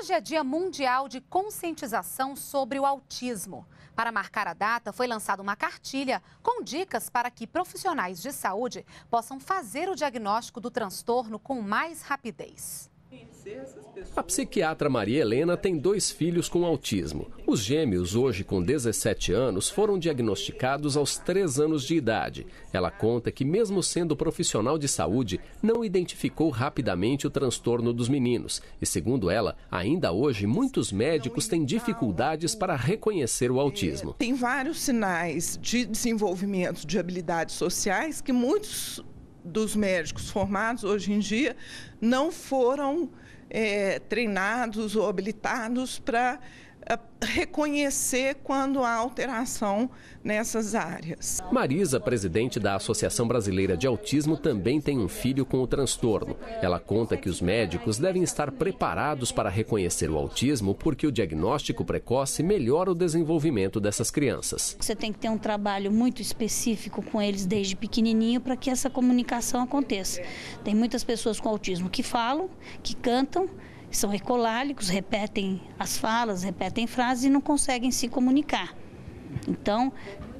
Hoje é Dia Mundial de Conscientização sobre o Autismo. Para marcar a data, foi lançada uma cartilha com dicas para que profissionais de saúde possam fazer o diagnóstico do transtorno com mais rapidez. A psiquiatra Maria Helena tem dois filhos com autismo. Os gêmeos, hoje com 17 anos, foram diagnosticados aos 3 anos de idade. Ela conta que, mesmo sendo profissional de saúde, não identificou rapidamente o transtorno dos meninos. E, segundo ela, ainda hoje muitos médicos têm dificuldades para reconhecer o autismo. Tem vários sinais de desenvolvimento de habilidades sociais que muitos dos médicos formados hoje em dia não foram é, treinados ou habilitados para reconhecer quando há alteração nessas áreas. Marisa, presidente da Associação Brasileira de Autismo, também tem um filho com o transtorno. Ela conta que os médicos devem estar preparados para reconhecer o autismo porque o diagnóstico precoce melhora o desenvolvimento dessas crianças. Você tem que ter um trabalho muito específico com eles desde pequenininho para que essa comunicação aconteça. Tem muitas pessoas com autismo que falam, que cantam, são ecolálicos, repetem as falas, repetem frases e não conseguem se comunicar. Então,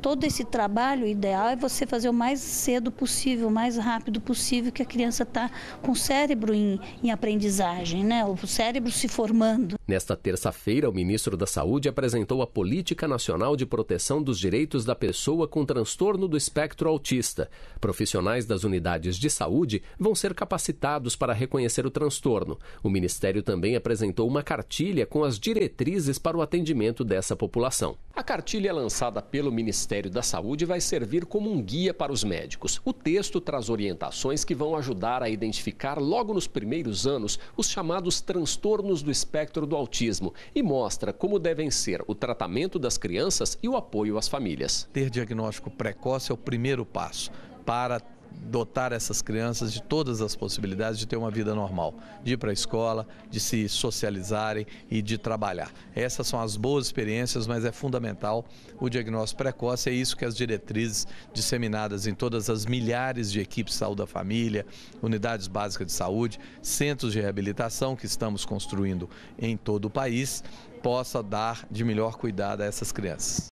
todo esse trabalho ideal é você fazer o mais cedo possível, o mais rápido possível, que a criança está com o cérebro em, em aprendizagem, né? o cérebro se formando. Nesta terça-feira, o ministro da Saúde apresentou a Política Nacional de Proteção dos Direitos da Pessoa com Transtorno do Espectro Autista. Profissionais das unidades de saúde vão ser capacitados para reconhecer o transtorno. O ministério também apresentou uma cartilha com as diretrizes para o atendimento dessa população. A cartilha lançada pelo Ministério da Saúde vai servir como um guia para os médicos. O texto traz orientações que vão ajudar a identificar logo nos primeiros anos os chamados transtornos do espectro do autismo e mostra como devem ser o tratamento das crianças e o apoio às famílias. Ter diagnóstico precoce é o primeiro passo para dotar essas crianças de todas as possibilidades de ter uma vida normal, de ir para a escola, de se socializarem e de trabalhar. Essas são as boas experiências, mas é fundamental o diagnóstico precoce, é isso que as diretrizes disseminadas em todas as milhares de equipes de saúde da família, unidades básicas de saúde, centros de reabilitação que estamos construindo em todo o país, possa dar de melhor cuidado a essas crianças.